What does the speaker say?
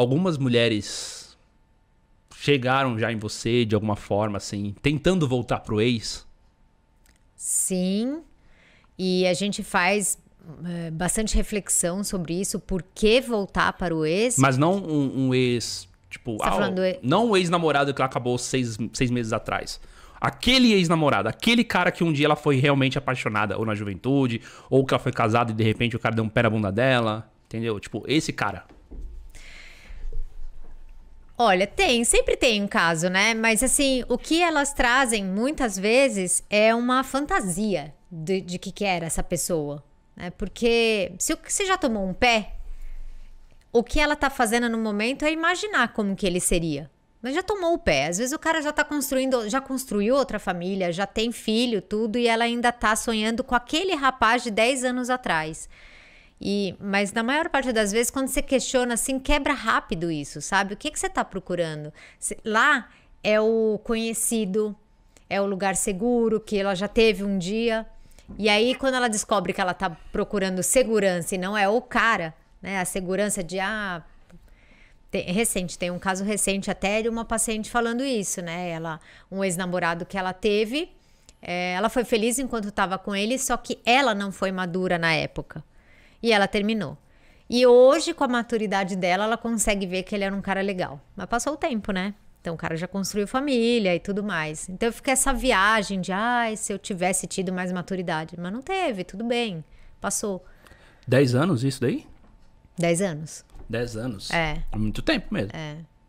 algumas mulheres chegaram já em você de alguma forma, assim, tentando voltar pro ex? Sim. E a gente faz é, bastante reflexão sobre isso, por que voltar para o ex. Mas não um, um ex, tipo, tá ah, não o ex-namorado que ela acabou seis, seis meses atrás. Aquele ex-namorado, aquele cara que um dia ela foi realmente apaixonada, ou na juventude, ou que ela foi casada e de repente o cara deu um pé na bunda dela, entendeu? Tipo, esse cara. Olha, tem, sempre tem um caso, né? Mas assim, o que elas trazem muitas vezes é uma fantasia de, de que, que era essa pessoa. Né? Porque se você já tomou um pé, o que ela tá fazendo no momento é imaginar como que ele seria. Mas já tomou o pé. Às vezes o cara já tá construindo, já construiu outra família, já tem filho, tudo, e ela ainda tá sonhando com aquele rapaz de 10 anos atrás. E, mas na maior parte das vezes, quando você questiona assim, quebra rápido isso, sabe? O que, que você está procurando? Lá é o conhecido, é o lugar seguro que ela já teve um dia. E aí, quando ela descobre que ela está procurando segurança e não é o cara, né? A segurança de ah, tem, recente, tem um caso recente até de uma paciente falando isso, né? Ela, um ex-namorado que ela teve, é, ela foi feliz enquanto estava com ele, só que ela não foi madura na época. E ela terminou. E hoje, com a maturidade dela, ela consegue ver que ele era um cara legal. Mas passou o tempo, né? Então o cara já construiu família e tudo mais. Então fica essa viagem de, ai, ah, se eu tivesse tido mais maturidade. Mas não teve, tudo bem. Passou. Dez anos isso daí? Dez anos. Dez anos? É. é muito tempo mesmo. É.